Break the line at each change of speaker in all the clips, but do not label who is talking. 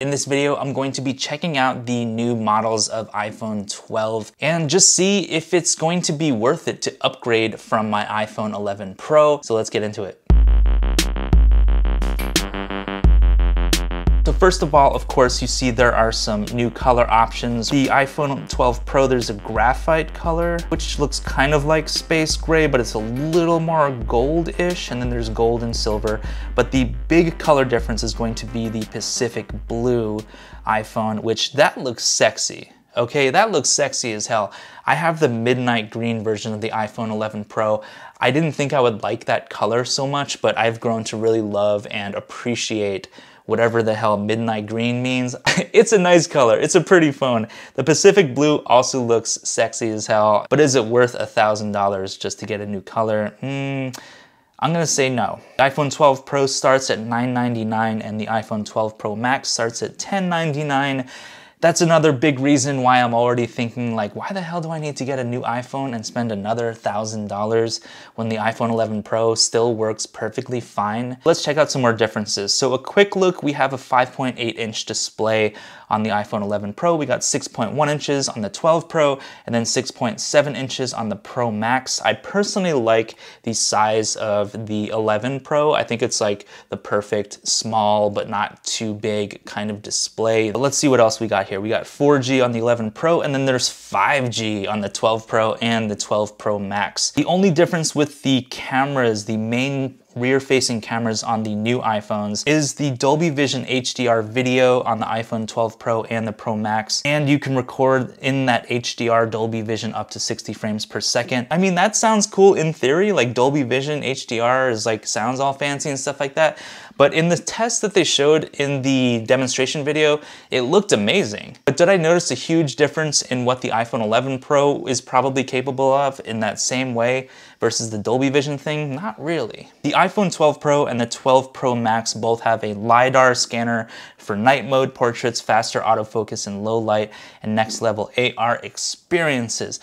In this video, I'm going to be checking out the new models of iPhone 12 and just see if it's going to be worth it to upgrade from my iPhone 11 Pro. So let's get into it. first of all, of course, you see there are some new color options. The iPhone 12 Pro, there's a graphite color, which looks kind of like space gray, but it's a little more gold-ish, and then there's gold and silver. But the big color difference is going to be the Pacific Blue iPhone, which that looks sexy. Okay, that looks sexy as hell. I have the midnight green version of the iPhone 11 Pro. I didn't think I would like that color so much, but I've grown to really love and appreciate whatever the hell midnight green means. it's a nice color, it's a pretty phone. The Pacific Blue also looks sexy as hell, but is it worth a $1,000 just to get a new color? Hmm. I'm gonna say no. The iPhone 12 Pro starts at 999 and the iPhone 12 Pro Max starts at 1099 that's another big reason why I'm already thinking like, why the hell do I need to get a new iPhone and spend another $1,000 when the iPhone 11 Pro still works perfectly fine? Let's check out some more differences. So a quick look, we have a 5.8 inch display on the iPhone 11 Pro. We got 6.1 inches on the 12 Pro and then 6.7 inches on the Pro Max. I personally like the size of the 11 Pro. I think it's like the perfect small but not too big kind of display. But let's see what else we got here? We got 4G on the 11 Pro, and then there's 5G on the 12 Pro and the 12 Pro Max. The only difference with the cameras, the main rear facing cameras on the new iPhones is the Dolby Vision HDR video on the iPhone 12 Pro and the Pro Max. And you can record in that HDR Dolby Vision up to 60 frames per second. I mean, that sounds cool in theory, like Dolby Vision HDR is like sounds all fancy and stuff like that but in the test that they showed in the demonstration video, it looked amazing. But did I notice a huge difference in what the iPhone 11 Pro is probably capable of in that same way versus the Dolby Vision thing? Not really. The iPhone 12 Pro and the 12 Pro Max both have a LiDAR scanner for night mode portraits, faster autofocus in low light, and next level AR experiences.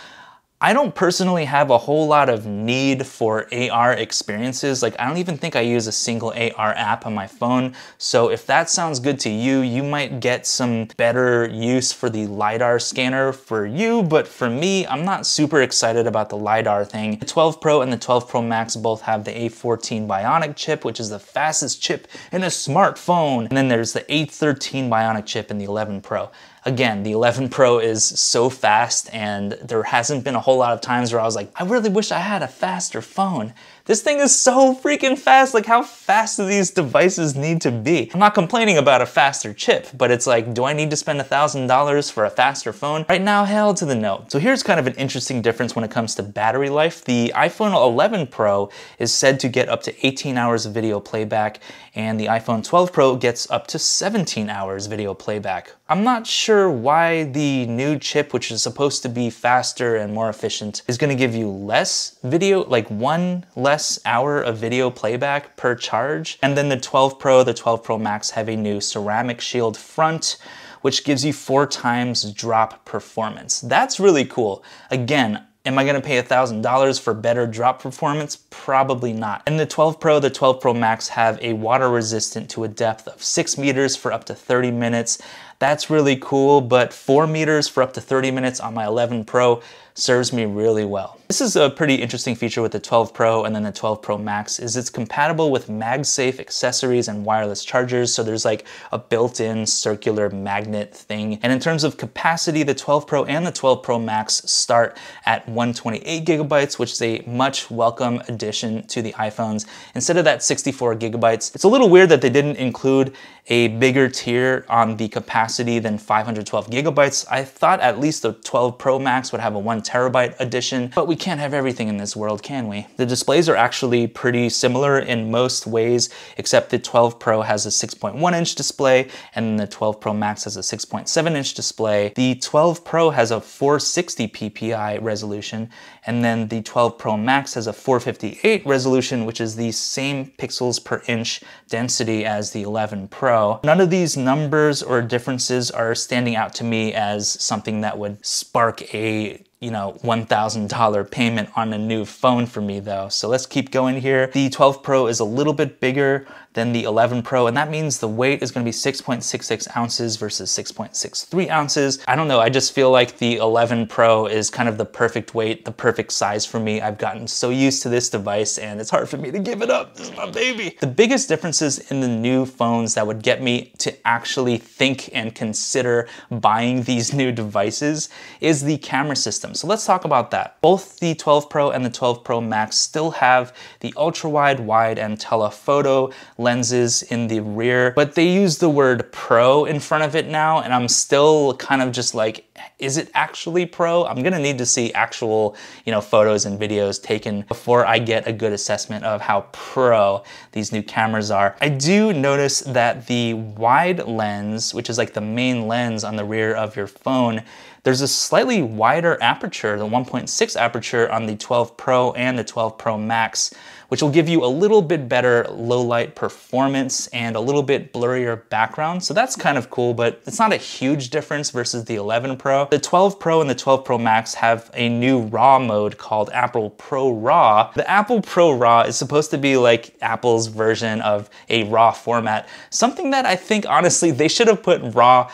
I don't personally have a whole lot of need for AR experiences. Like I don't even think I use a single AR app on my phone. So if that sounds good to you, you might get some better use for the LiDAR scanner for you. But for me, I'm not super excited about the LiDAR thing. The 12 Pro and the 12 Pro Max both have the A14 Bionic chip, which is the fastest chip in a smartphone. And then there's the A13 Bionic chip in the 11 Pro. Again, the 11 Pro is so fast and there hasn't been a whole lot of times where I was like, I really wish I had a faster phone. This thing is so freaking fast. Like how fast do these devices need to be? I'm not complaining about a faster chip, but it's like, do I need to spend $1,000 for a faster phone? Right now, hell to the no. So here's kind of an interesting difference when it comes to battery life. The iPhone 11 Pro is said to get up to 18 hours of video playback and the iPhone 12 Pro gets up to 17 hours video playback. I'm not sure sure why the new chip, which is supposed to be faster and more efficient, is gonna give you less video, like one less hour of video playback per charge. And then the 12 Pro, the 12 Pro Max have a new ceramic shield front, which gives you four times drop performance. That's really cool. Again, Am I gonna pay $1,000 for better drop performance? Probably not. And the 12 Pro, the 12 Pro Max have a water resistant to a depth of six meters for up to 30 minutes. That's really cool, but four meters for up to 30 minutes on my 11 Pro serves me really well. This is a pretty interesting feature with the 12 Pro and then the 12 Pro Max is it's compatible with MagSafe accessories and wireless chargers. So there's like a built-in circular magnet thing. And in terms of capacity, the 12 Pro and the 12 Pro Max start at 128 gigabytes, which is a much welcome addition to the iPhones. Instead of that 64 gigabytes, it's a little weird that they didn't include a bigger tier on the capacity capacity than 512 gigabytes. I thought at least the 12 Pro Max would have a one terabyte edition, but we can't have everything in this world, can we? The displays are actually pretty similar in most ways, except the 12 Pro has a 6.1 inch display and the 12 Pro Max has a 6.7 inch display. The 12 Pro has a 460 ppi resolution, and then the 12 Pro Max has a 458 resolution, which is the same pixels per inch density as the 11 Pro. None of these numbers or different differences are standing out to me as something that would spark a you know, $1,000 payment on a new phone for me though. So let's keep going here. The 12 Pro is a little bit bigger than the 11 Pro, and that means the weight is gonna be 6.66 ounces versus 6.63 ounces. I don't know, I just feel like the 11 Pro is kind of the perfect weight, the perfect size for me. I've gotten so used to this device and it's hard for me to give it up, this is my baby. The biggest differences in the new phones that would get me to actually think and consider buying these new devices is the camera system system. So let's talk about that. Both the 12 Pro and the 12 Pro Max still have the ultra wide, wide, and telephoto lenses in the rear, but they use the word Pro in front of it now, and I'm still kind of just like, is it actually pro? I'm gonna need to see actual, you know, photos and videos taken before I get a good assessment of how pro these new cameras are. I do notice that the wide lens, which is like the main lens on the rear of your phone, there's a slightly wider aperture, the 1.6 aperture on the 12 Pro and the 12 Pro Max, which will give you a little bit better low light performance and a little bit blurrier background. So that's kind of cool, but it's not a huge difference versus the 11 Pro Pro. The 12 Pro and the 12 Pro Max have a new RAW mode called Apple Pro Raw. The Apple Pro Raw is supposed to be like Apple's version of a RAW format, something that I think honestly they should have put RAW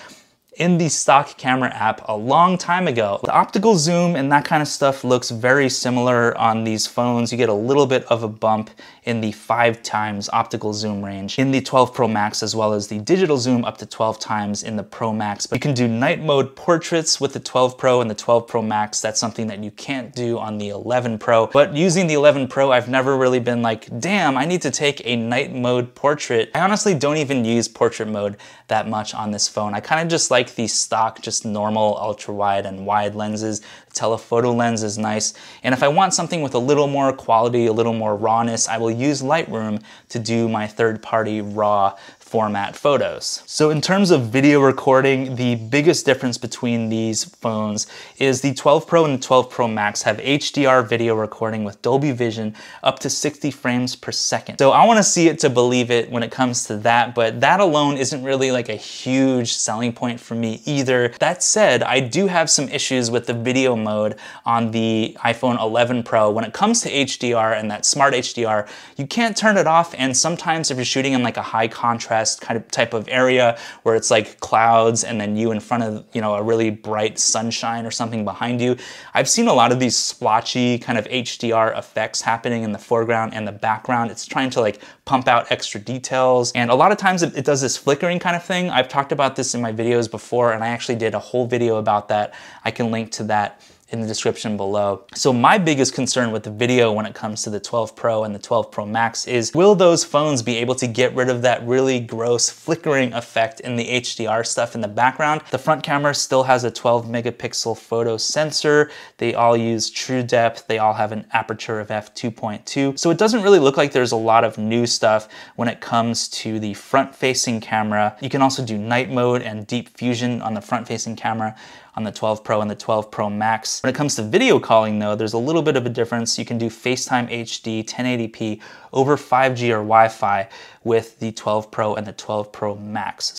in the stock camera app a long time ago. The optical zoom and that kind of stuff looks very similar on these phones. You get a little bit of a bump in the five times optical zoom range in the 12 Pro Max as well as the digital zoom up to 12 times in the Pro Max. But you can do night mode portraits with the 12 Pro and the 12 Pro Max. That's something that you can't do on the 11 Pro. But using the 11 Pro, I've never really been like, damn, I need to take a night mode portrait. I honestly don't even use portrait mode that much on this phone. I kind of just like like these stock, just normal ultra wide and wide lenses. The telephoto lens is nice. And if I want something with a little more quality, a little more rawness, I will use Lightroom to do my third party raw format photos. So in terms of video recording, the biggest difference between these phones is the 12 Pro and the 12 Pro Max have HDR video recording with Dolby Vision up to 60 frames per second. So I wanna see it to believe it when it comes to that, but that alone isn't really like a huge selling point for me either. That said, I do have some issues with the video mode on the iPhone 11 Pro. When it comes to HDR and that smart HDR, you can't turn it off and sometimes if you're shooting in like a high contrast kind of type of area where it's like clouds and then you in front of, you know, a really bright sunshine or something behind you. I've seen a lot of these splotchy kind of HDR effects happening in the foreground and the background. It's trying to like pump out extra details. And a lot of times it does this flickering kind of thing. I've talked about this in my videos before and I actually did a whole video about that. I can link to that in the description below. So my biggest concern with the video when it comes to the 12 Pro and the 12 Pro Max is will those phones be able to get rid of that really gross flickering effect in the HDR stuff in the background? The front camera still has a 12 megapixel photo sensor. They all use true depth. They all have an aperture of f2.2. So it doesn't really look like there's a lot of new stuff when it comes to the front facing camera. You can also do night mode and deep fusion on the front facing camera on the 12 Pro and the 12 Pro Max. When it comes to video calling though, there's a little bit of a difference. You can do FaceTime HD 1080p over 5G or Wi-Fi with the 12 Pro and the 12 Pro Max.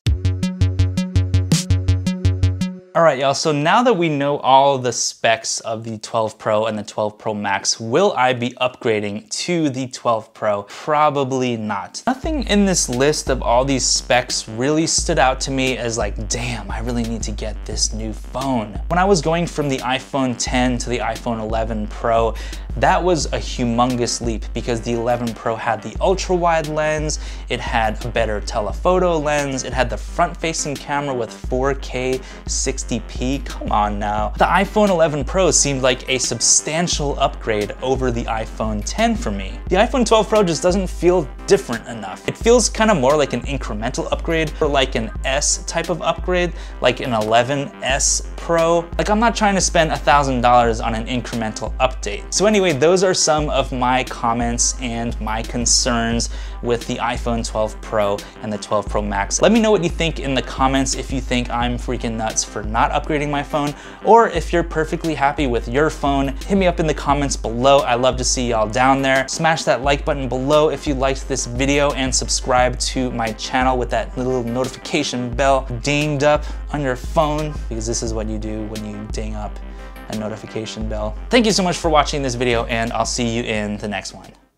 All right, y'all, so now that we know all the specs of the 12 Pro and the 12 Pro Max, will I be upgrading to the 12 Pro? Probably not. Nothing in this list of all these specs really stood out to me as like, damn, I really need to get this new phone. When I was going from the iPhone 10 to the iPhone 11 Pro, that was a humongous leap because the 11 Pro had the ultra wide lens, it had a better telephoto lens, it had the front facing camera with 4K 60 1080p, come on now. The iPhone 11 Pro seemed like a substantial upgrade over the iPhone 10 for me. The iPhone 12 Pro just doesn't feel different enough. It feels kind of more like an incremental upgrade or like an S type of upgrade, like an 11S Pro. Like I'm not trying to spend $1,000 on an incremental update. So anyway, those are some of my comments and my concerns with the iPhone 12 Pro and the 12 Pro Max. Let me know what you think in the comments if you think I'm freaking nuts for not upgrading my phone, or if you're perfectly happy with your phone, hit me up in the comments below. I love to see y'all down there. Smash that like button below if you liked this video and subscribe to my channel with that little notification bell dinged up on your phone because this is what you do when you ding up a notification bell. Thank you so much for watching this video and I'll see you in the next one.